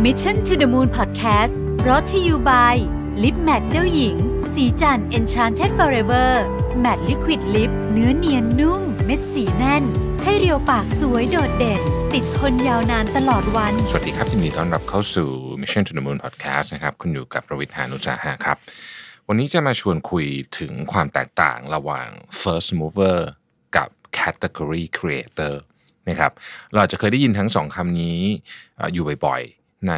Mission to the Moon Podcast รอที่ you by ลิปแมทเจ้าหญิง สีจัน Enchanted Forever แมทลิควิดลิปเนื้อเนียนนุ่มเม็ดสีแน่น ให้เรียวปากสวยโดดเด่น ติดทนยาวนานตลอดวัน สวัสดีครับ ที่นีีต้อนรับเข้าสู่ Mission to the Moon Podcast นะครับคุณอยู่กับประวิทยานุชาห์ครับ วันนี้จะมาชวนคุยถึงความแตกต่างระหว่าง first mover กับ category creator นะครับเราจะเคยได้ยินทั้งสองคำนี้อยู่บ่อยใน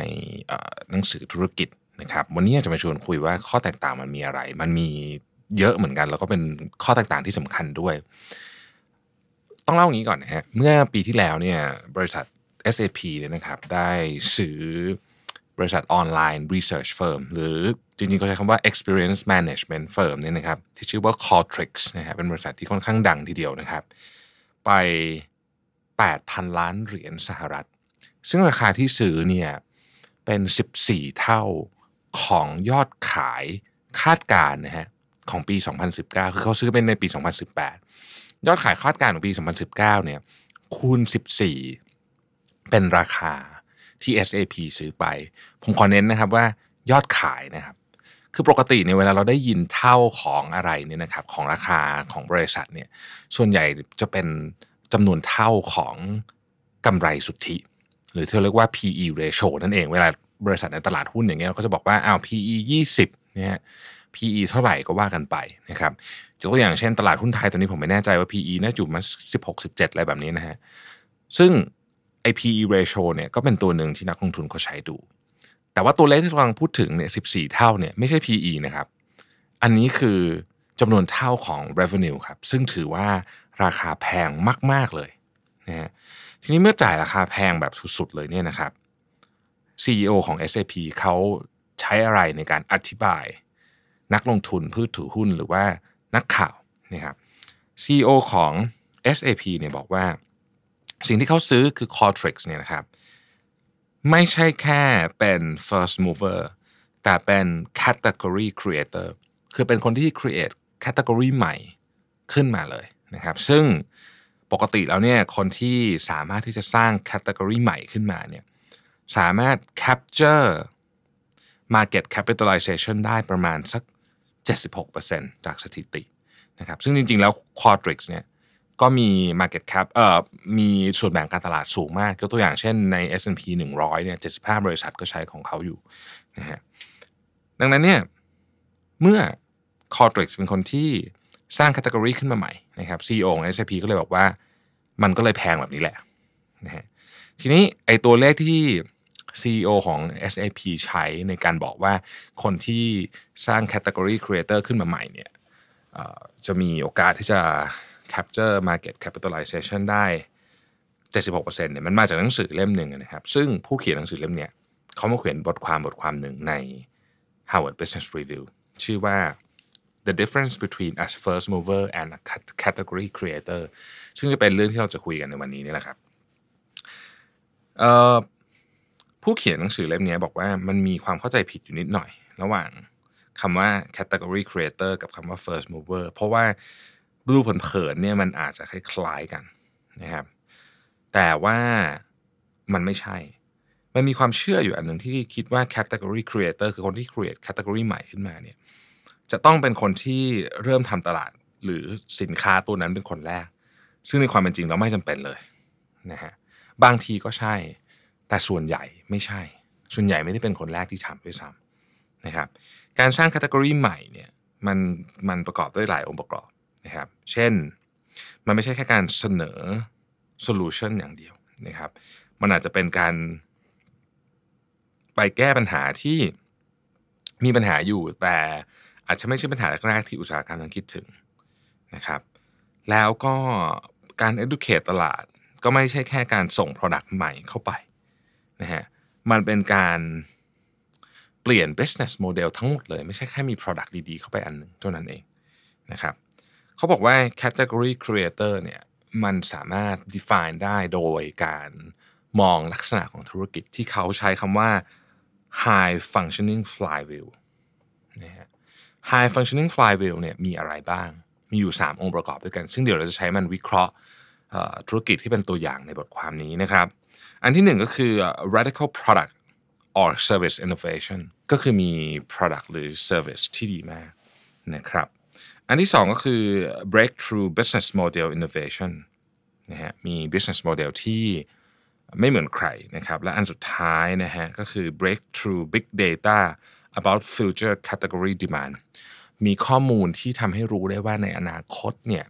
หนังสือธุรกิจนะครับ วันนี้จะมาชวนคุยว่าข้อแตกต่างมันมีอะไร มันมีเยอะเหมือนกัน แล้วก็เป็นข้อแตกต่างที่สำคัญด้วย ต้องเล่าอย่างนี้ก่อนนะฮะเมื่อปีที่แล้วเนี่ยบริษัท SAP เนี่ยนะครับ ได้ซื้อบริษัทออนไลน์ Research Firm หรือจริงๆเขาใช้คำว่า Experience Management Firm เนี่ยนะครับที่ชื่อว่า c a l t r i c s นะฮะเป็นบริษัทที่ค่อนข้างดังทีเดียวนะครับ ไป 8,000ล้านเหรียญสหรัฐ ซึ่งราคาที่ซื้อเนี่ยเป็น 14 เท่าของยอดขายคาดการนะฮะของปี 2019คือเขาซื้อเป็นในปี 2018 ยอดขายคาดการของปี 2019เนี่ยคูณ14 เป็นราคาที่ SAP ซื้อไป ผมขอเน้นนะครับว่ายอดขายนะครับคือปกติเนี่ยเวลาเราได้ยินเท่าของอะไรเนี่ยนะครับของราคาของบริษัทเนี่ยส่วนใหญ่จะเป็นจำนวนเท่าของกำไรสุทธิหรือที่เรียกว่า P/E ratio นั่นเอง เวลาบริษัทในตลาดหุ้นอย่างเงี้ยเราก็จะบอกว่า อ้าว P/E 20เนี่ย P/E เท่าไหร่ก็ว่ากันไปนะครับยกตัวอย่างเช่นตลาดหุ้นไทย ตอนนี้ผมไม่แน่ใจว่า P/E น่าจะอยู่มา 16 17 อะไรแบบนี้นะฮะ ซึ่งไอ P/E ratio เนี่ยก็เป็นตัวหนึ่งที่นักลงทุนเขาใช้ดู แต่ว่าตัวเลขที่กำลังพูดถึงเนี่ย14 เท่าเนี่ยไม่ใช่ P/E นะครับ อันนี้คือจำนวนเท่าของ revenue ครับ ซึ่งถือว่าราคาแพงมาก ๆเลยนะฮะทีนี้เมื่อจ่ายราคาแพงแบบสุด ๆ เลยเนี่ยนะครับ CEO ของ SAP เขาใช้อะไรในการอธิบาย นักลงทุนพืชถือหุ้นหรือว่านักข่าวนะครับ CEO ของ SAP เนี่ยบอกว่า สิ่งที่เขาซื้อคือ c o r t i x เนี่ยนะครับ ไม่ใช่แค่เป็น first mover แต่เป็น category creator คือเป็นคนที่ create category ใหม่ขึ้นมาเลยนะครับ ซึ่งปกติแล้วเนี่ยคนที่สามารถที่จะสร้างแคตตากรีใหม่ขึ้นมาเนี่ยสามารถ capture market capitalization ได้ประมาณสัก 76%จากสถิตินะครับซึ่งจริงๆแล้ว Quadrix เนี่ยก็มี market cap เอ่อมีส่วนแบ่งการตลาดสูงมากยกตัวอย่างเช่นใน S&P 100เนี่ย75 บริษัทก็ใช้ของเขาอยู่นะฮะดังนั้นเนี่ยเมื่อ Quadrix เป็นคนที่สร้างแคตตากรีขึ้นมาใหม่นะครับ CEO ของ S&P ก็เลยบอกว่ามันก็เลยแพงแบบนี้แหละนะฮะทีนี้ไอ้ตัวเลขที่ CEO ของ SAP ใช้ในการบอกว่าคนที่สร้าง Category Creator ขึ้นมาใหม่เนี่ยจะมีโอกาสที่จะ capture market capitalization ได้ 76%เนี่ยมันมาจากหนังสือเล่มหนึ่งนะครับซึ่งผู้เขียนหนังสือเล่มเนี้ยเขามาเขียนบทความบทความหนึ่งใน Harvard Business Review ชื่อว่า the difference between as first mover and a category creator ซึ่งจะเป็นเรื่องที่เราจะคุยกันในวันนี้นี่แหละครับผู้เขียนหนังสือเล่มนี้บอกว่ามันมีความเข้าใจผิดอยู่นิดหน่อย ระหว่างคำว่า category creator กับคำว่า first mover เพราะว่าดูผลเผินเนี่ยมันอาจจะคล้ายๆกันนะครับแต่ว่ามันไม่ใช่มันมีความเชื่ออยู่อันหนึ่งที่คิดว่า category creator คือคนที่ create category ใหม่ขึ้นมาเนี่ยจะต้องเป็นคนที่เริ่มทำตลาดหรือสินค้าตัวนั้นเป็นคนแรก ซึ่งในความเป็นจริงเราไม่จำเป็นเลยนะฮะ บางทีก็ใช่ แต่ส่วนใหญ่ไม่ใช่ ส่วนใหญ่ไม่ได้เป็นคนแรกที่ทำด้วยซ้ำนะครับ การสร้างแคตตากรีใหม่เนี่ยมันมันประกอบด้วยหลายองค์ประกอบนะครับ เช่นมันไม่ใช่แค่การเสนอโซลูชันอย่างเดียวนะครับ มันอาจจะเป็นการ ไปแก้ปัญหาที่มีปัญหาอยู่แต่อาจจะไม่ใช่ปัญหาแรกๆ ที่อุตสาหกรรมต้องคิดถึงนะครับ แล้วก็การ educate ตลาด ก็ไม่ใช่แค่การส่ง product ใหม่เข้าไปนะฮะ มันเป็นการเปลี่ยน business model ทั้งหมดเลยไม่ใช่แค่มี product ดีๆ เข้าไปอันนึงเท่านั้นเองนะครับ เขาบอกว่า category creator เนี่ยมันสามารถ define ได้โดยการมองลักษณะของธุรกิจที่เขาใช้คำว่า high functioning flywheel นะฮะ high functioning flywheel เนี่ยมีอะไรบ้าง มีอยู่ 3 องค์ประกอบด้วยกัน ซึ่งเดี๋ยวเราจะใช้มันวิเคราะห์ธุรกิจที่เป็นตัวอย่างในบทความนี้นะครับอันที่ 1 ก็คือ radical product or service innovation ก็คือมี product หรือ service ที่ดีมากนะครับอันที่ 2 ก็คือ breakthrough business model innovation นะฮะมี business model ที่ไม่เหมือนใครนะครับและอันสุดท้ายนะฮะก็คือ breakthrough big data about future category demand มีข้อมูลที่ทำให้รู้ได้ว่าในอนาคตเนี่ย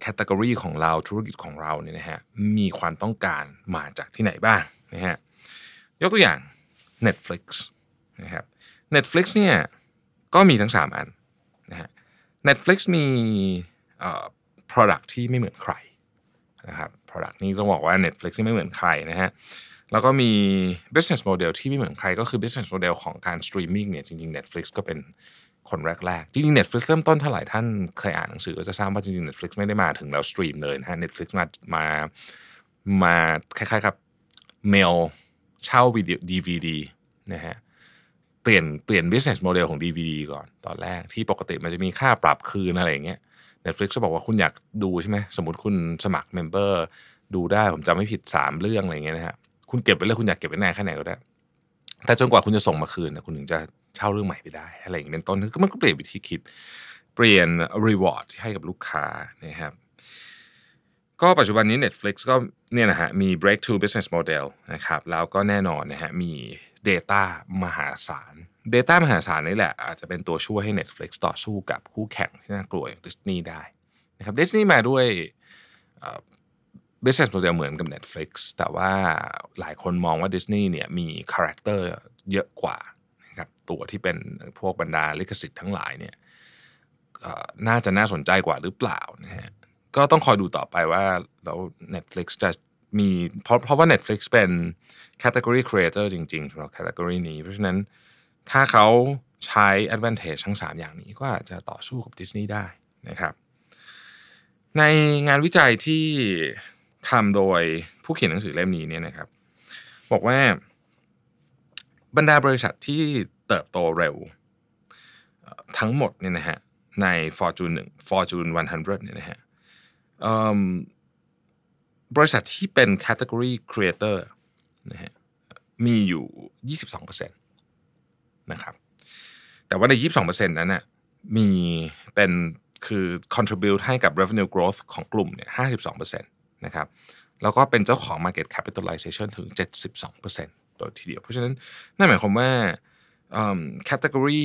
แคตตากรีของเราธุรกิจของเราเนี่ยนะฮะ มีความต้องการมาจากที่ไหนบ้างนะฮะ ยกตัวอย่าง Netflix นะครับ Netflix เนี่ยก็มีทั้ง 3 อันนะฮะ Netflix มี product ที่ไม่เหมือนใครนะครับ product นี้ต้องบอกว่า Netflix ที่ไม่เหมือนใครนะฮะแล้วก็มี business model ที่ไม่เหมือนใครก็คือ business model ของการ streaming เนี่ย จริงๆ Netflix ก็เป็นคนแรกๆจริงๆ Netflix เริ่มต้นเท่าไหร่ท่านเคยอ่านหนังสือก็จะทราบว่าจริงๆ Netflix ไม่ได้มาถึงแล้วสตรีมเลยนะฮะ Netflix มา มามาคล้ายๆกับเมลเช่าวิดีโอดี d นะฮะ เปลี่ยนเปลี่ยน business model ของ DVD ก่อนตอนแรกที่ปกติมันจะมีค่าปรับคืนอะไรอย่างเงี้ย Netflix จะบอกว่าคุณอยากดูใช่ไหม สมมติคุณสมัครเมมเบอร์ดูได้ผมจำไม่ผิด 3 เรื่องอะไรเงี้ยนะฮะคุณเก็บไปเลยคุณอยากเก็บไว้นานแค่ไหนก็ได้ แต่จนกว่าคุณจะส่งมาคืนนะคุณถึงจะเช่าเรื่องใหม่ไปได้ อะไรอย่างนี้เป็นต้น มันก็เปลี่ยนวิธีคิดเปลี่ยนรีวอร์ดที่ให้กับลูกค้านะครับก็ปัจจุบันนี้ Netflix ก็เนี่ยนะฮะมี b r e a k t o business model นะครับแล้วก็แน่นอนนะฮะมี Data มหาศาล Data มหาศาลนี่แหละ อาจจะเป็นตัวช่วยให้ Netflix ต่อสู้กับคู่แข่งที่น่ากลัวอย่างดิสนีย์ได้นะครับดิสนีย์มาด้วย business model เหมือนกับ Netflix แต่ว่าหลายคนมองว่า Disney เนี่ยมีคาแรคเตอร์เยอะกว่านะครับตัวที่เป็นพวกบรรดาลิขสิทธิ์ทั้งหลายเนี่ยน่าจะน่าสนใจกว่าหรือเปล่านะฮะก็ต้องคอยดูต่อไปว่าแล้ว Netflix จะมีเพราะเพราะว่า Netflix เป็น category creator จริงๆสำหรับ category นี้ เพราะฉะนั้นถ้าเขาใช้ advantage ทั้ง 3 อย่างนี้ ก็อาจจะต่อสู้กับดิสนีย์ได้นะครับในงานวิจัยที่ทำโดยผู้เขียนหนังสือเล่มนี้เนี่ยนะครับบอกว่าบรรดาบริษัทที่เติบโตเร็ว ทั้งหมดเนี่ยนะฮะใน Fortune 1 Fortune 100เนี่ยนะฮะบริษัทที่เป็น Category Creator นะฮะมีอยู่22%นะครับแต่ว่าใน 22%นั้นนะ่ะมีเป็นคือ contribute ให้กับ revenue growth ของกลุ่มเนี่ย52%นนะครับแล้วก็เป็นเจ้าของ Market Capitalization ถึง 72%โดยทีเดียวเพราะฉะนั้นนั่นหมายความว่า category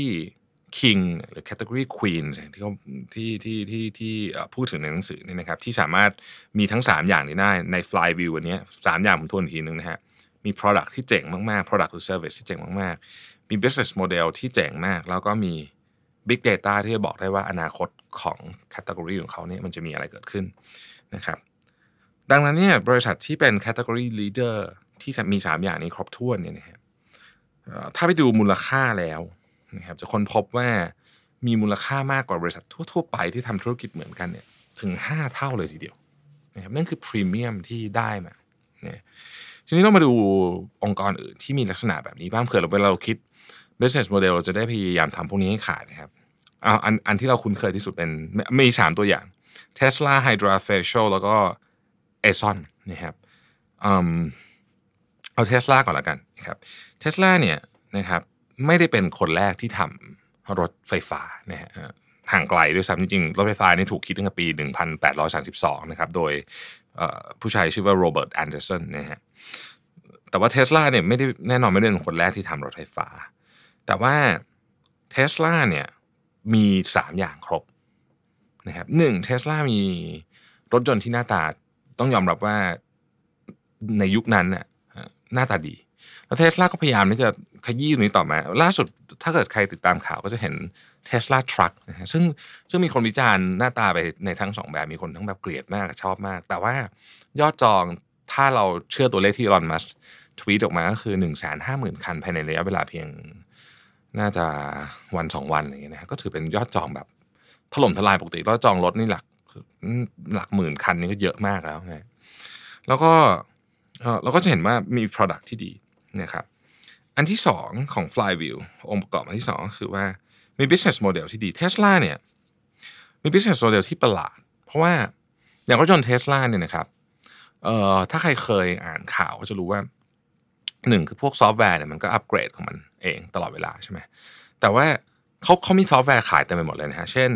king หรือ category queen ที่เขาที่ที่ที่ที่พูดถึงในหนังสือนี่นะครับที่สามารถมีทั้ง 3 อย่างนี้ได้ใน f l y v i e w อวันนี้มอย่างผมทวนอีกทีนึงนะฮะมี product ที่เจ๋งมากๆ product หรือ service ที่เจ๋งมากๆมี business model ที่เจ๋งมาก แล้วก็มี big data ที่จะบอกได้ว่าอนาคตของ category ของเขาเนี่ยมันจะมีอะไรเกิดขึ้นนะครับดังนั้นเนี่ยบริษัทที่เป็น category leader ที่มี 3 อย่างนี้ครบถ้วนเนี่ยนะครับถ้าไปดูมูลค่าแล้วนะครับจะค้นพบว่ามีมูลค่ามากกว่าบริษัททั่ว ๆ ไปที่ทำธุรกิจเหมือนกันเนี่ยถึง 5 เท่าเลยทีเดียวนะครับนั่นคือพรีเมียมที่ได้มาเนี่ยทีนี้เรามาดูองค์กรอื่นที่มีลักษณะแบบนี้ บ้างเผื่อเราเวลาเราคิด business model เราจะได้พยายามทำพวกนี้ให้ขาดนะครับเอาอันอันที่เราคุ้นเคยที่สุดเป็นมี3ตัวอย่าง Tesla Hydra Facial แล้วก็เอซอนนะครับเอาเทสลาก่อนละกันนะครับเทสลาเนี่ยนะครับไม่ได้เป็นคนแรกที่ทำรถไฟฟ้านะฮะห่างไกลด้วยซ้ำจริงๆ รถไฟฟ้านี่ถูกคิดตั้งแต่ปี 1832นะครับโดยผู้ชายชื่อว่าโรเบิร์ตแอนเดอร์สันนะฮะแต่ว่าเทสลาเนี่ยไม่ได้แน่นอนไม่ได้เป็นคนแรกที่ทำรถไฟฟ้า แต่ว่าเทสลาเนี่ยมี 3 อย่างครบนะครับหนึ่งเทสลามีรถยนต์ที่หน้าตาต้องยอมรับว่าในยุคนั้นน่ะหน้าตาดี แล้วเทสลาก็พยายามที่จะขยี้ตรงนี้ต่อมาล่าสุดถ้าเกิดใครติดตามข่าวก็จะเห็นเทสลาทรัคนะฮะซึ่งซึ่งมีคนวิจารณ์หน้าตาไปในทั้งสองแบบมีคนทั้งแบบเกลียดมากชอบมาก แต่ว่ายอดจองถ้าเราเชื่อตัวเลขที่รอนมัสทวีตออกมาก็คือ1นึ่งแสนห้าหมื่นคันภายในระยะเวลาเพียงน่าจะวันสองวันอะไรเงี้ยนะก็ถือเป็นยอดจองแบบถล่มทลายปกติยอดจองรถนี่หลักหลักหมื่นคันนี่ก็เยอะมากแล้วนะแล้วก็เราก็จะเห็นว่ามี Product ที่ดีนะครับ อันที่ 2 ของ Flywheel องค์ประกอบอันที่2ก็คือว่ามี business model ที่ดี Tesla เนี่ยมี business model ที่ประหลาด เพราะว่า อย่างรถยนต์เทสลาเนี่ยนะครับเอ่อถ้าใครเคยอ่านข่าวก็จะรู้ว่าหนึ่งคือพวกซอฟต์แวร์เนี่ยมันก็อัปเกรดของมันเองตลอดเวลาใช่ไหม แต่ว่าเขาเขามีซอฟต์แวร์ขายเต็มไปหมดเลยนะฮะ เช่น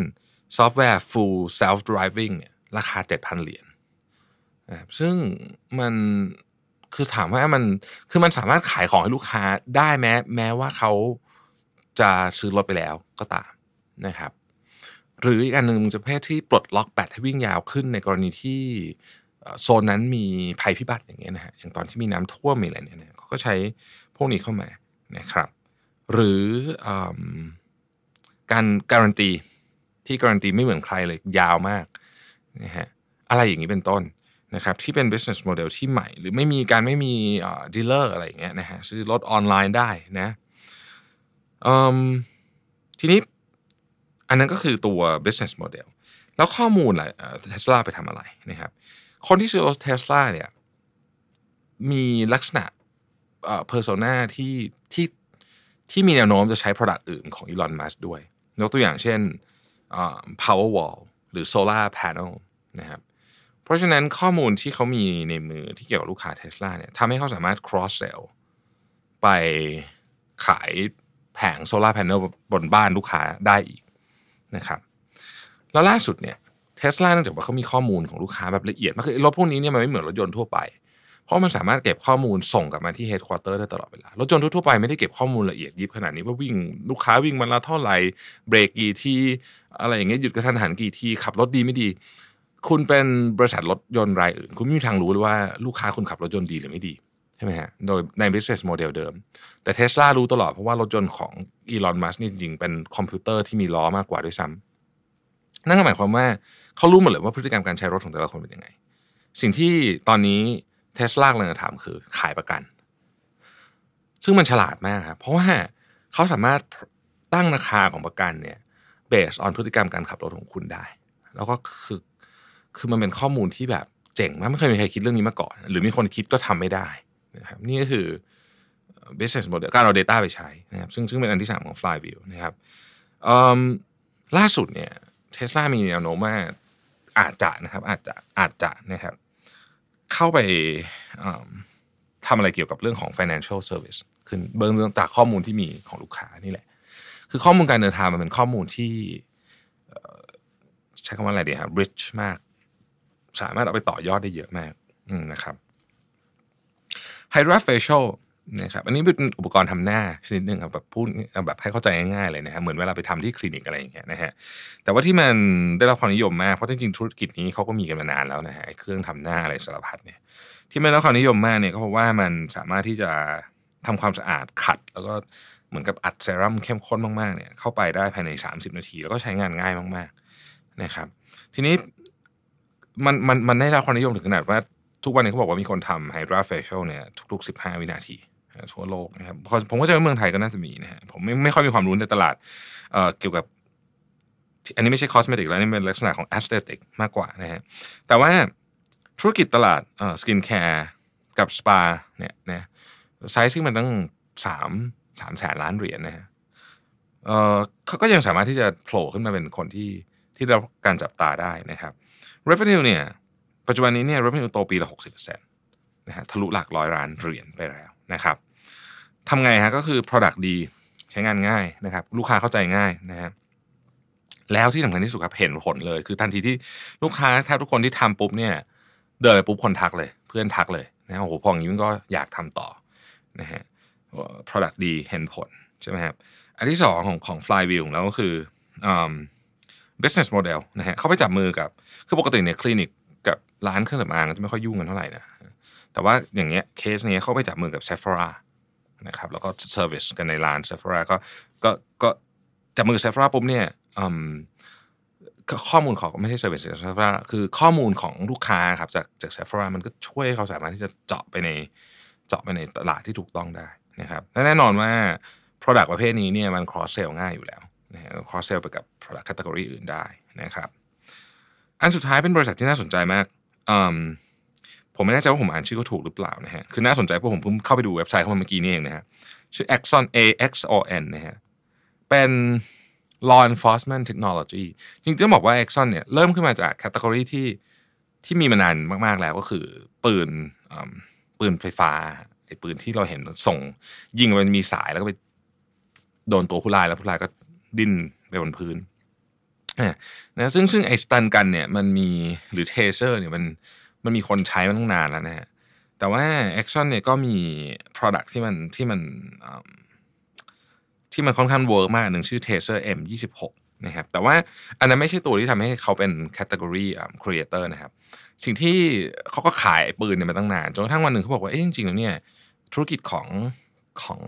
ซอฟต์แวร์ full self driving เนี่ยราคา 7,000 เหรียญซึ่ง มัน คือถามว่ามัน คือมันสามารถขายของให้ลูกค้าได้แม้ แม้ว่าเขาจะซื้อรถไปแล้วก็ตามนะครับ หรืออีกอันหนึ่งจะเพศที่ปลดล็อกแบตให้วิ่งยาวขึ้นในกรณีที่โซนนั้นมีภัยพิบัติอย่างเงี้ยนะฮะ อย่างตอนที่มีน้ำท่วมอะไรเนี่ยเขาก็ใช้พวกนี้เข้ามานะครับหรืออการการันตีที่การันตีไม่เหมือนใครเลยยาวมากนะฮะอะไรอย่างนี้เป็นต้นนะครับที่เป็น business model ที่ใหม่ หรือไม่มีการไม่มีดีลเลอร์อะไรอย่างเงี้ยนะฮะซื้อรถออนไลน์ได้นะทีนี้อันนั้นก็คือตัว business model แล้วข้อมูลอะไรเทสลาไปทำอะไรนะครับคนที่ซื้อรถเทสลาเนี่ยมีลักษณะเอ่อ persona ที่ที่ที่มีแนวโน้มจะใช้ product อื่นของอีลอนมัสด้วยยกตัวอย่างเช่น power wall หรือ solar panel นะครับ เพราะฉะนั้นข้อมูลที่เขามีในมือที่เกี่ยวกับลูกค้าเทสลาเนี่ยทำให้เขาสามารถ cross sell ไปขายแผงโซลาร์แผงบนบ้านลูกค้าได้อีกนะครับแล้วล่าสุดเนี่ยเทสลานองจากว่าเขามีข้อมูลของลูกค้าแบบละเอียดมากคือรถพวกนี้เนี่ยมันไม่เหมือนรถยนต์ทั่วไปเพราะมันสามารถเก็บข้อมูลส่งกลับมาที่เฮดคอร์เตอร์ได้ตลอดเวลา รถยนต์ทั่วไปไม่ได้เก็บข้อมูลละเอียดยิบขนาดนี้ว่าวิ่งลูกค้าวิ่งวันละเท่าไหร่เบรกกี่ที่อะไรอย่างเงี้ยหยุดกระทันหันกี่ที่ขับรถดีไม่ดี คุณเป็นบริษัทรถยนต์รายอื่นคุณไม่มีทางรู้เลยว่าลูกค้าคุณขับรถยนต์ดีหรือไม่ดีใช่ไหมฮะ โดยใน business model เดิมแต่เทสลารู้ตลอดเพราะว่ารถยนต์ของอีลอนมัสนี่จริงเป็นคอมพิวเตอร์ที่มีล้อมากกว่าด้วยซ้ำนั่นก็หมายความว่าเขารู้หมดเลยว่าพฤติกรรมการใช้รถของแต่ละคนเป็นยังไง สิ่งที่ตอนนี้เทสลาเลังถามคือขายประกัน ซึ่งมันฉลาดมากครับ เพราะว่าเขาสามารถตั้งราคาของประกันเนี่ยเบสออนพฤติกรรมการขับรถของคุณได้ แล้วก็คือคือมันเป็นข้อมูลที่แบบเจ๋งมาก ไม่เคยมีใครคิดเรื่องนี้มาก่อน หรือมีคนคิดก็ทำไม่ได้นะครับนี่ก็คือ business model การเอา Data ไปใช้นะครับ ซึ่งซึ่งเป็นอันที่ 3ของ Flywheel นะครับล่าสุดเนี่ยเทสลา มีแนวโน้มว่าอาจจะนะครับอาจจะอาจจะนะครับเข้าไปทำอะไรเกี่ยวกับเรื่องของ financial service ขึ้นเบื้องเรื่องจากข้อมูลที่มีของลูกค้านี่แหละ คือข้อมูลการเดินทางมันเป็นข้อมูลที่ใช้คำว่าอะไรดีครับ rich มาก สามารถเอาไปต่อยอดได้เยอะมากนะครับ h y d r a facial นะครับอันนี้เป็นอุปกรณ์ทำหน้า ชนิดหนึ่งครับแบบพูดแบบให้เข้าใจง่ายๆเลยนะฮะเหมือนเวลาไปทำที่คลินิกอะไรอย่างเงี้ยนะฮะแต่ว่าที่มันได้รับความนิยม มากเพราะจริงๆธุรกิจนี้เขาก็มีกันมานานแล้วนะฮะเครื่องทำหน้าอะไรสารพัดเนี่ยที่มันได้รับความนิยมมากเนี่ยก็เพราะว่ามันสามารถที่จะทำความสะอาดขัด แล้วก็เหมือนกับอัดเซรั่มเข้มข้นมากๆเนี่ยเข้าไปได้ภายใน 30 นาที แล้วก็ใช้งานง่ายมากๆนะครับทีนี้มันมันมันได้รับความนิยมถึงขนาดว่าทุกวันนี้เขาบอกว่ามีคนทำไฮดราเฟเชลเนี่ยทุกๆ 15 วินาทีทั่วโลกนะครับผมก็จะว่าเมืองไทยก็น่าจะมีนะฮะผมไม่ไม่ค่อยมีความรู้ในตลาดเกี่ยวกับอันนี้ไม่ใช่คอสเมติกแล้วนี่เป็นลักษณะของแอสเตติกมากกว่านะฮะแต่ว่าธุรกิจตลาดสกินแคร์กับสปาเนี่ยนะไซส์ซึ่งมันตั้งสามสามแสนล้านเหรียญนะฮะเออเขาก็ยังสามารถที่จะโผล่ขึ้นมาเป็นคนที่ที่รับการจับตาได้นะครับ revenue เนี่ยปัจจุบันนี้เนี่ย revenue โตปีละ60%นะฮะทะลุหลักร้อยล้านเหรียญไปแล้วนะครับทำไงฮะก็คือ product ดี ใช้งานง่ายนะครับลูกค้าเข้าใจง่ายนะฮะแล้วที่สำคัญที่สุดครับเห็นผลเลย คือทันทีที่ลูกค้าแทบทุกคนที่ทำปุ๊บเนี่ยเดินไปปุ๊บคนทักเลย เพื่อนทักเลยนะโอ้โหพออย่างนี้มันก็อยากทำต่อนะฮะ product ดีเห็นผลใช่ไหมครับอันที่สองของของ flywheel แล้วก็คือ business model นะฮะเขาไปจับมือกับ คือปกติเนี่ยคลินิกกับร้านเครื่องสำอางจะไม่ค่อยยุ่งกันเท่าไหร่นะแต่ว่าอย่างเงี้ยเคสเนี้ยเขาไปจับมือกับ Sephora นะครับแล้วก็เซอร์วิสกันในร้านเซฟราก็ก็ก็จากมือเซฟราปุ๊บเนี่ยข้อมูลของไม่ใช่เซอร์วิสเซฟราคือข้อมูลของลูกค้าครับจากจากเซฟรามันก็ช่วยเขาสามารถที่จะเจาะไปในเจาะไปในตลาดที่ถูกต้องได้นะครับแน่นอนว่า Product ประเภทนี้เนี่ยมัน cross sell ง่ายอยู่แล้วนะ cross sell ไปกับ Product category อื่นได้นะครับอันสุดท้ายเป็นบริษัทที่น่าสนใจมากผมไม่แน่ใจว่าผมอ่านชื่อเขาถูกหรือเปล่านะฮะ คือน่าสนใจเพราะผมเพิ่งเข้าไปดูเว็บไซต์เขาเมื่อกี้นี่เองนะฮะ ชื่อ Axon A X O N นะฮะ เป็น law enforcement technology จริงๆต้องบอกว่า a x o n เนี่ยเริ่มขึ้นมาจากแคตตากรีที่ที่มีมานานมากๆแล้วก็คือ ปืนปืนไฟฟ้าไอ้ปืนที่เราเห็นส่ง ยิงมันมีสายแล้วก็ไปโดนตัวผู้ลายแล้วผู้ลายก็ดิ้นไปบนพื้นนะ ซึ่งซึ่งไอ้สตันกันเนี่ยมันมีหรือเทเซอร์เนี่ยมันมันมีคนใช้มันตั้งนานแล้วนะฮะ แต่ว่า Action เนี่ยก็มี Product ที่มัน ที่มันที่มันค่อนข้างเวิร์กมากหนึ่งชื่อ Taser M 26นะครับ แต่ว่าอันนั้นไม่ใช่ตัวที่ทำให้เขาเป็น Category Creator นะครับ สิ่งที่เขาก็ขายปืนเนี่ยมาตั้งนาน จนกระทั่งวันหนึ่งเขาบอกว่าเอ๊ะจริงๆแล้วเนี่ยธุรกิจของของ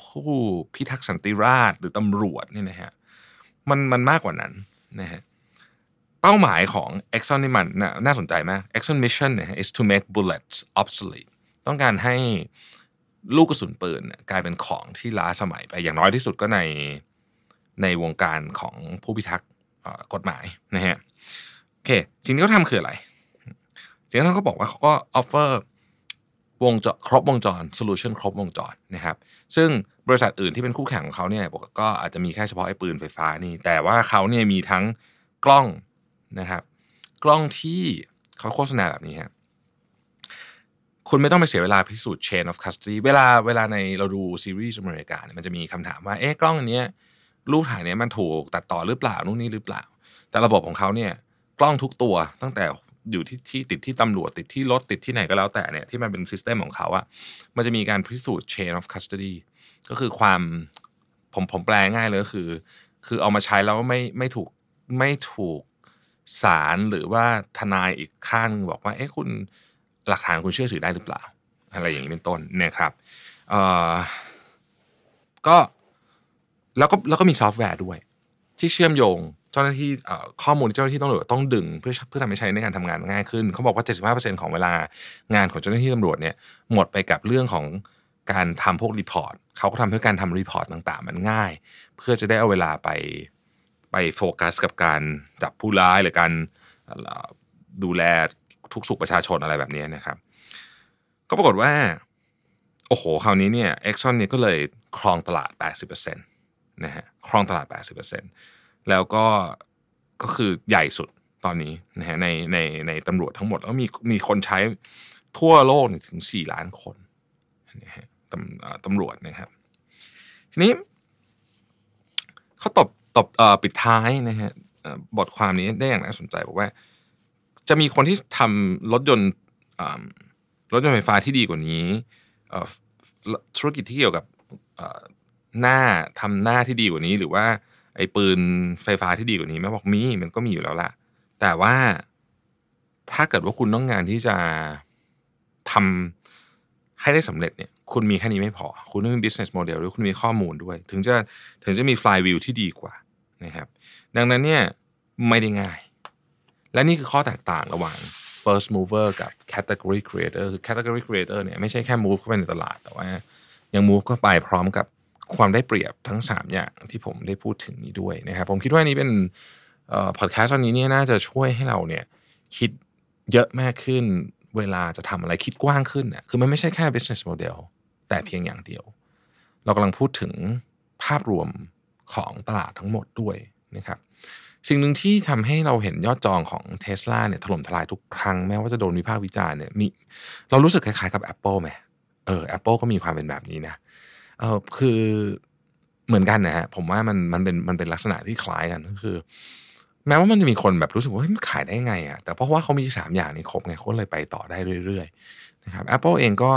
ผู้พิทักษ์สันติราษฎร์หรือตำรวจเนี่ยนะฮะมันมันมากกว่านั้นนะฮะเป้าหมายของ Exxon นี่มันน่าสนใจมาก Exxon mission is to make bullets obsolete ต้องการให้ลูกกระสุนปืนกลายเป็นของที่ล้าสมัยไปอย่างน้อยที่สุดก็ในในวงการของผู้พิทักษ์กฎหมายนะฮะโอเคสิ่งที่เขาทำคืออะไรสิ่งที่เขาบอกว่าเขาก็ offer วงจรครบวงจรโซลูชันครบวงจรนะครับซึ่งบริษัทอื่นที่เป็นคู่แข่งของเขาเนี่ยก็อาจจะมีแค่เฉพาะไอ้ปืนไฟฟ้านี่แต่ว่าเขาเนี่ยมีทั้งกล้องนะครับกล้องที่ เขาโฆษณาแบบนี้ฮะคุณไม่ต้องไปเสียเวลาพิสูจน์ chain of custody เวลาเวลาในเราดูซีรีส์อเมริกาเนี่ยมันจะมีคำถามว่าเอ๊ะกล้องอันเนี้ยรูปถ่ายเนี้ยมันถูกตัดต่อหรือเปล่านู่นนี่หรือเปล่า แต่ระบบของเขาเนี่ยกล้องทุกตัวตั้งแต่อยู่ที่ที่ติดที่ตำรวจติดที่รถติดที่ไหนก็แล้วแต่เนี่ยที่มันเป็นซิสเต็มของเขาอะมันจะมีการพิสูจน์ chain of custody ก็คือความผมผมแปลง่ายเลยก็คือ คือเอามาใช้แล้วไม่ไม่ถูกไม่ถูกศาลหรือว่าทนายอีกข้างนบอกว่าเอ๊ะคุณหลักฐานคุณเชื่อถือได้หรือเปล่า อะไรอย่างนี้เป็นต้นเนี่ยครับก็แล้วก็แล้วก็มีซอฟต์แวร์ด้วยที่เชื่อมโยงเจ้าหน้าที่ข้อมูลที่เจ้าหน้าที่ตำรวจต้องดึงเพื่อเพื่อทำให้ใช้ในการทำงานง่ายขึ้นเขาบอกว่า75%ของเวลา งานของเจ้าหน้าที่ตำรวจเนี่ยหมดไปกับเรื่องของการทำพวกรีพอร์ตเขาก็ทำเพื่อการทำรีพอร์ตต่าง ๆ มันง่าย เพื่อจะได้เอาเวลาไปไปโฟกัสกับการจับผู้ร้ายหรือการดูแลทุกสุขประชาชนอะไรแบบนี้นะครับก็ปรากฏว่า โอ้โห คราวนี้เนี่ยเอ็กซอนนี่ก็เลยครองตลาด 80%นะฮะครองตลาด 80%แล้วก็ก็คือใหญ่สุดตอนนี้นะฮะในในในตำรวจทั้งหมดแล้วมีมีคนใช้ทั่วโลกถึง 4 ล้านคนนะฮะตำตำรวจนะครับทีนี้ เขาตบตบปิดท้ายนะฮะบทความนี้ได้อย่างน่าสนใจบอกว่า จะมีคนที่ทำรถยนต์รถยนต์ไฟฟ้าที่ดีกว่านี้ ธุรกิจที่เกี่ยวกับหน้าทำหน้าที่ดีกว่านี้ หรือว่า ไอ้ปืนไฟฟ้าที่ดีกว่านี้แม่บอกมีมันก็มีอยู่แล้วล่ะ แต่ว่าถ้าเกิดว่าคุณต้องงานที่จะทำให้ได้สำเร็จเนี่ยคุณมีแค่นี้ไม่พอ คุณต้องมี business model ด้วยคุณมีข้อมูลด้วย ถึงจะถึงจะมี flywheel ที่ดีกว่านะครับดังนั้นเนี่ยไม่ได้ง่าย และนี่คือข้อแตกต่าง ระหว่าง first mover กับ category creator คือ category creator เนี่ยไม่ใช่แค่ move เข้าไปในตลาด แต่ว่า ยัง move เข้าไปพร้อมกับความได้เปรียบทั้ง3อย่างที่ผมได้พูดถึงนี้ด้วยนะครับผมคิดว่านี้เป็นพอดแคสต์ตอนนี้เนี่ยน่าจะช่วยให้เราเนี่ยคิดเยอะมากขึ้นเวลาจะทำอะไรคิดกว้างขึ้นเนี่ยคือมันไม่ใช่แค่ business model แต่เพียงอย่างเดียว เรากำลังพูดถึงภาพรวมของตลาดทั้งหมดด้วยนะครับ สิ่งหนึ่งที่ทำให้เราเห็นยอดจองของเท s l a เนี่ยถล่มทลายทุกครั้ง แม้ว่าจะโดนวิพากษ์วิจารณ์เนี่ย มี เรารู้สึกคล้ายๆกับ Apple ไหมเออแอปเปิลก็มีความเป็นแบบนี้นะ เออคือเหมือนกันนะฮะ ผมว่ามันมันเป็นมันเป็นลักษณะที่คล้ายกันก็คือแม้ว่ามันจะมีคนแบบรู้สึกว่ามันขายได้ไงอะ่ะแต่เพราะว่าเขามี3อย่างนี้ครบไงคนเลยไปต่อได้เรื่อยๆนะครับ Apple เองก็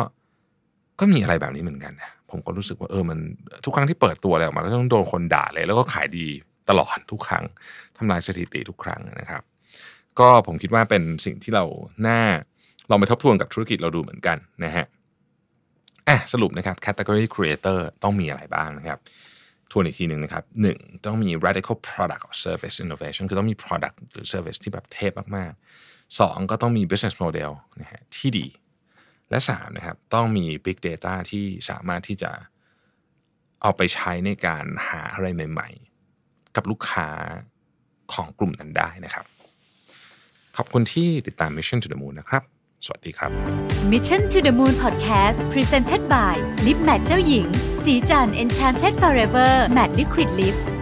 ก็มีอะไรแบบนี้เหมือนกันนะผมก็รู้สึกว่าเออมันทุกครั้งที่เปิดตัวอะไรออกมาก็ต้องโดนคนด่าเลย แล้วก็ขายดีตลอดทุกครั้งทำลายสถิติทุกครั้งนะครับ ก็ผมคิดว่าเป็นสิ่งที่เราหน้าลองไปทบทวนกับธุรกิจเราดูเหมือนกันนะฮะอ่ะสรุปนะครับ category creator ต้องมีอะไรบ้างนะครับทวนอีกทีหนึ่งนะครับหนึ่งต้องมี radical product or service innovation คือต้องมี product หรือ service ที่แบบเทพมากๆสองก็ต้องมี business model นะฮะที่ดี และสามนะครับ ต้องมี big data ที่สามารถที่จะเอาไปใช้ในการหาอะไรใหม่ ๆ กับลูกค้าของกลุ่มนั้นได้นะครับ ขอบคุณที่ติดตาม Mission to the Moon นะครับสวัสดีครับ Mission to the Moon Podcast Presented by Lip Matte เจ้าหญิง สีจัน Enchanted Forever Matte Liquid Lip